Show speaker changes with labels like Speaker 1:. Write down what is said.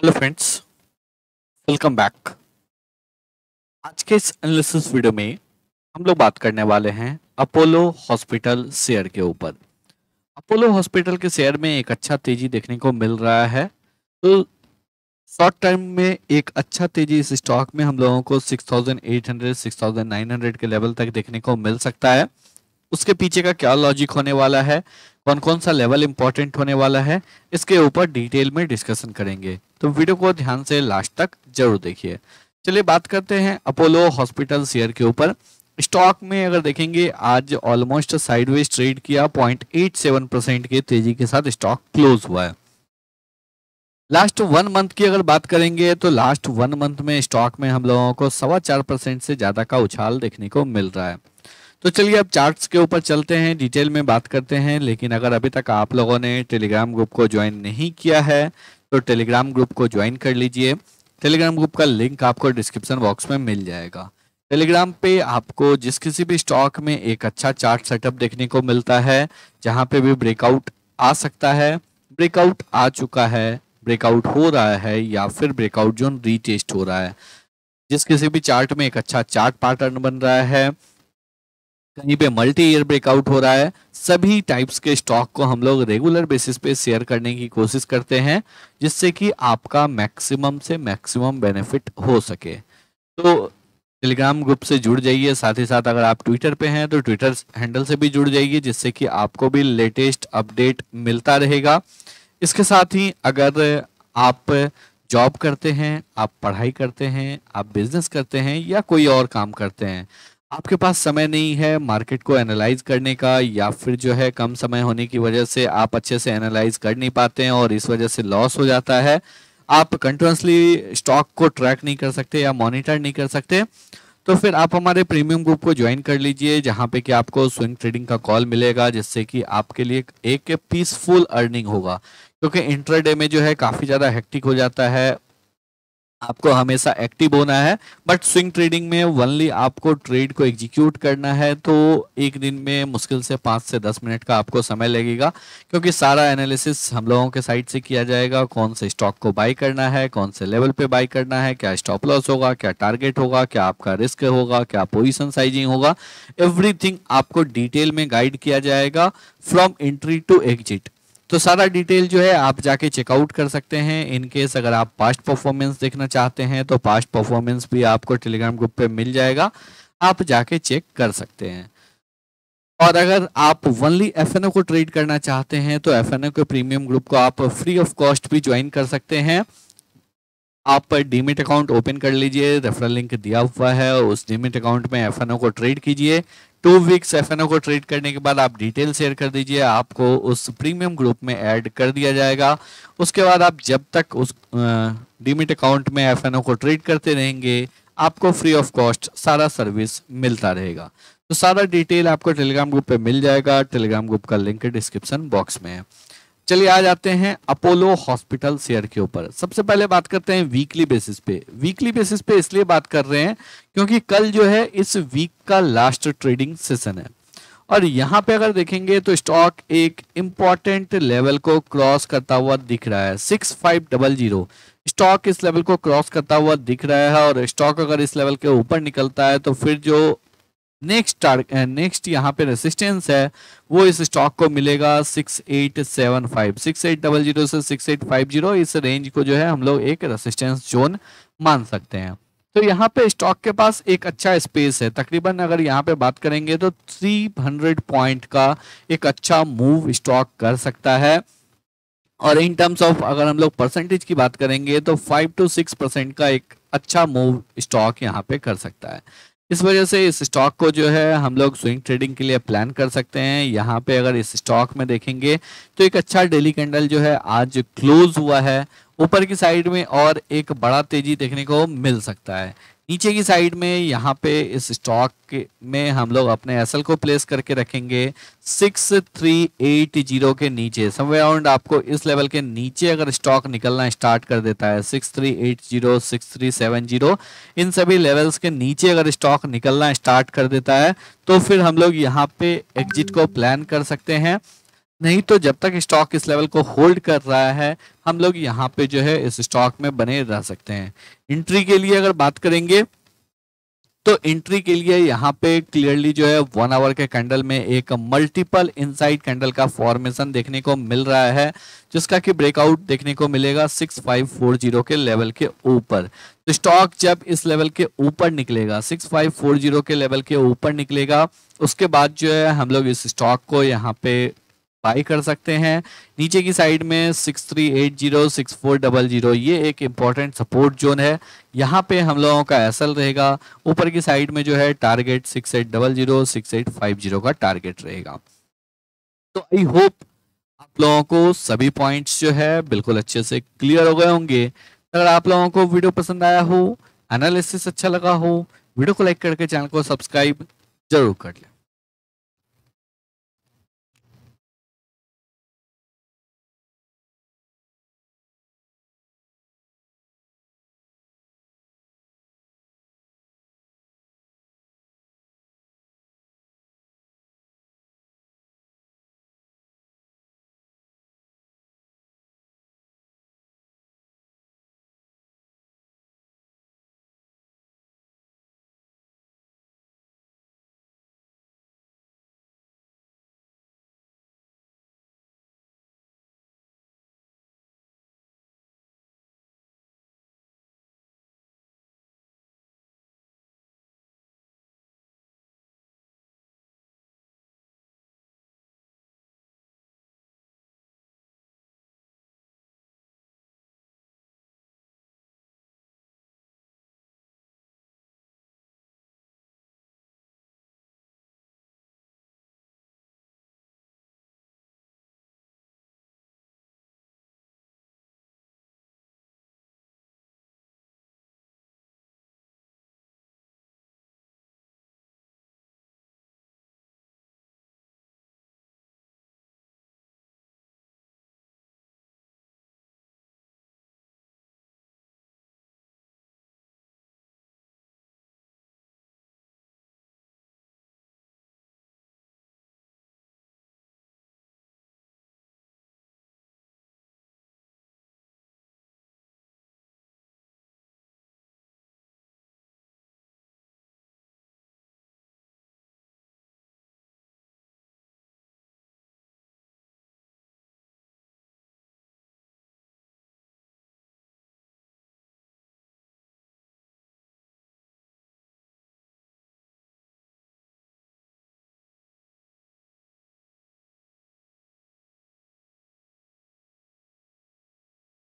Speaker 1: hello friends welcome back आज के इस एनालिसिस वीडियो में हम लोग बात करने वाले हैं अपोलो हॉस्पिटल शेयर के ऊपर अपोलो हॉस्पिटल के शेयर में एक अच्छा तेजी देखने को मिल रहा है तो शॉर्ट टाइम में एक अच्छा तेजी इस स्टॉक में हम लोगों को 6,800 6,900 के लेवल तक देखने को मिल सकता है उसके पीछे का क्या लॉजिक होने वाला है कौन कौन सा लेवल इंपॉर्टेंट होने वाला है इसके ऊपर डिटेल में डिस्कशन करेंगे तो वीडियो को ध्यान से लास्ट तक जरूर देखिए चलिए बात करते हैं अपोलो हॉस्पिटल शेयर के ऊपर स्टॉक में अगर देखेंगे आज ऑलमोस्ट साइडवेज ट्रेड किया पॉइंट परसेंट की तेजी के साथ स्टॉक क्लोज हुआ है लास्ट वन मंथ की अगर बात करेंगे तो लास्ट वन मंथ में स्टॉक में हम लोगों को सवा चार परसेंट से ज़्यादा का उछाल देखने को मिल रहा है तो चलिए अब चार्ट्स के ऊपर चलते हैं डिटेल में बात करते हैं लेकिन अगर अभी तक आप लोगों ने टेलीग्राम ग्रुप को ज्वाइन नहीं किया है तो टेलीग्राम ग्रुप को ज्वाइन कर लीजिए टेलीग्राम ग्रुप का लिंक आपको डिस्क्रिप्शन बॉक्स में मिल जाएगा टेलीग्राम पे आपको जिस किसी भी स्टॉक में एक अच्छा चार्ट सेटअप देखने को मिलता है जहाँ पे भी ब्रेकआउट आ सकता है ब्रेकआउट आ चुका है ब्रेकआउट हो रहा है या फिर ब्रेकआउट जोन रीटेस्ट हो रहा है जिस किसी भी चार्ट में एक अच्छा चार्ट पैटर्न बन रहा है कहीं पे मल्टी ईयर ब्रेकआउट हो रहा है सभी टाइप्स के स्टॉक को हम लोग रेगुलर बेसिस पे शेयर करने की कोशिश करते हैं जिससे कि आपका मैक्सिमम से मैक्सिमम बेनिफिट हो सके तो टेलीग्राम ग्रुप से जुड़ जाइए साथ ही साथ अगर आप ट्विटर पे हैं तो ट्विटर हैंडल से भी जुड़ जाइए जिससे कि आपको भी लेटेस्ट अपडेट मिलता रहेगा इसके साथ ही अगर आप जॉब करते हैं आप पढ़ाई करते हैं आप बिजनेस करते हैं या कोई और काम करते हैं आपके पास समय नहीं है मार्केट को एनालाइज करने का या फिर जो है कम समय होने की वजह से आप अच्छे से एनालाइज कर नहीं पाते हैं और इस वजह से लॉस हो जाता है आप कंटिन्यूसली स्टॉक को ट्रैक नहीं कर सकते या मॉनिटर नहीं कर सकते तो फिर आप हमारे प्रीमियम ग्रुप को ज्वाइन कर लीजिए जहाँ पे कि आपको स्विंग ट्रेडिंग का कॉल मिलेगा जिससे कि आपके लिए एक पीसफुल अर्निंग होगा क्योंकि इंटरडे में जो है काफ़ी ज़्यादा हेक्टिक हो जाता है आपको हमेशा एक्टिव होना है बट स्विंग ट्रेडिंग में वनली आपको ट्रेड को एग्जीक्यूट करना है तो एक दिन में मुश्किल से पाँच से दस मिनट का आपको समय लगेगा क्योंकि सारा एनालिसिस हम लोगों के साइड से किया जाएगा कौन से स्टॉक को बाई करना है कौन से लेवल पे बाई करना है क्या स्टॉप लॉस होगा क्या टारगेट होगा क्या आपका रिस्क होगा क्या पोजिशन साइजिंग होगा एवरीथिंग आपको डिटेल में गाइड किया जाएगा फ्रॉम एंट्री टू एग्जिट तो सारा डिटेल जो है आप जाके चेकआउट कर सकते हैं इनकेस अगर आप पास्ट परफॉर्मेंस देखना चाहते हैं तो पास्ट परफॉर्मेंस भी आपको टेलीग्राम ग्रुप पे मिल जाएगा आप जाके चेक कर सकते हैं और अगर आप वनली एफ को ट्रेड करना चाहते हैं तो एफ के प्रीमियम ग्रुप को आप फ्री ऑफ कॉस्ट भी ज्वाइन कर सकते हैं आप डीमिट अकाउंट ओपन कर लीजिए रेफरल लिंक दिया हुआ है उस डीमिट अकाउंट में एफ को ट्रेड कीजिए टू वीक्स एफ को ट्रेड करने के बाद आप डिटेल शेयर कर दीजिए आपको उस प्रीमियम ग्रुप में ऐड कर दिया जाएगा उसके बाद आप जब तक उस डिमिट अकाउंट में एफ को ट्रेड करते रहेंगे आपको फ्री ऑफ कॉस्ट सारा सर्विस मिलता रहेगा तो सारा डिटेल आपको टेलीग्राम ग्रुप पे मिल जाएगा टेलीग्राम ग्रुप का लिंक डिस्क्रिप्शन बॉक्स में है चलिए आ जाते हैं अपोलो हॉस्पिटल शेयर के ऊपर सबसे पहले बात करते हैं वीकली बेसिस पे वीकली बेसिस पे इसलिए बात कर रहे हैं क्योंकि कल जो है इस वीक का लास्ट ट्रेडिंग सेशन है और यहाँ पे अगर देखेंगे तो स्टॉक एक इम्पॉर्टेंट लेवल को क्रॉस करता हुआ दिख रहा है six five double zero stock इस लेवल को क्रॉस करता हुआ दिख रहा है और स्टॉक अगर इस लेवल के ऊपर निकलता है तो फिर जो नेक्स्ट नेक्स्ट uh, यहाँ पे रेसिस्टेंस है वो इस स्टॉक को मिलेगा six eight seven five six eight double zero से सिक्स एट फाइव जीरो इस रेंज को जो है हम लोग एक रेसिस्टेंस जोन मान सकते हैं तो यहाँ पे स्टॉक के पास एक अच्छा स्पेस है तकरीबन अगर यहाँ पे बात करेंगे तो थ्री हंड्रेड पॉइंट का एक अच्छा मूव स्टॉक कर सकता है और इन टर्म्स ऑफ अगर हम लोग परसेंटेज की बात करेंगे तो फाइव टू सिक्स परसेंट का एक अच्छा मूव स्टॉक यहाँ पे कर सकता है इस वजह से इस स्टॉक को जो है हम लोग स्विंग ट्रेडिंग के लिए प्लान कर सकते हैं यहाँ पे अगर इस स्टॉक में देखेंगे तो एक अच्छा डेली कैंडल जो है आज क्लोज हुआ है ऊपर की साइड में और एक बड़ा तेजी देखने को मिल सकता है नीचे की साइड में यहाँ पे इस स्टॉक में हम लोग अपने एसएल को प्लेस करके रखेंगे सिक्स थ्री एट जीरो के नीचे समवे अराउंड आपको इस लेवल के नीचे अगर स्टॉक निकलना स्टार्ट कर देता है six three eight zero six three seven zero इन सभी लेवल्स के नीचे अगर स्टॉक निकलना स्टार्ट कर देता है तो फिर हम लोग यहाँ पे एग्जिट को प्लान कर सकते हैं नहीं तो जब तक स्टॉक इस लेवल को होल्ड कर रहा है हम लोग यहाँ पे जो है इस स्टॉक में बने रह सकते हैं एंट्री के लिए अगर बात करेंगे तो एंट्री के लिए यहाँ पे क्लियरली जो है वन आवर के कैंडल में एक मल्टीपल इनसाइड कैंडल का फॉर्मेशन देखने को मिल रहा है जिसका कि ब्रेकआउट देखने को मिलेगा 6540 के लेवल के ऊपर तो स्टॉक जब इस लेवल के ऊपर निकलेगा 6540 के लेवल के ऊपर निकलेगा उसके बाद जो है हम लोग इस स्टॉक को यहाँ पे बाई कर सकते हैं नीचे की साइड में six three eight zero six four double zero ये एक इम्पॉर्टेंट सपोर्ट जोन है यहाँ पे हम लोगों का एसल रहेगा ऊपर की साइड में जो है target six eight double zero six eight five zero का टारगेट रहेगा तो आई होप आप लोगों को सभी पॉइंट्स जो है बिल्कुल अच्छे से क्लियर हो गए होंगे अगर आप लोगों को वीडियो पसंद आया हो एनालिसिस अच्छा लगा हो वीडियो को लाइक करके चैनल को सब्सक्राइब जरूर कर लें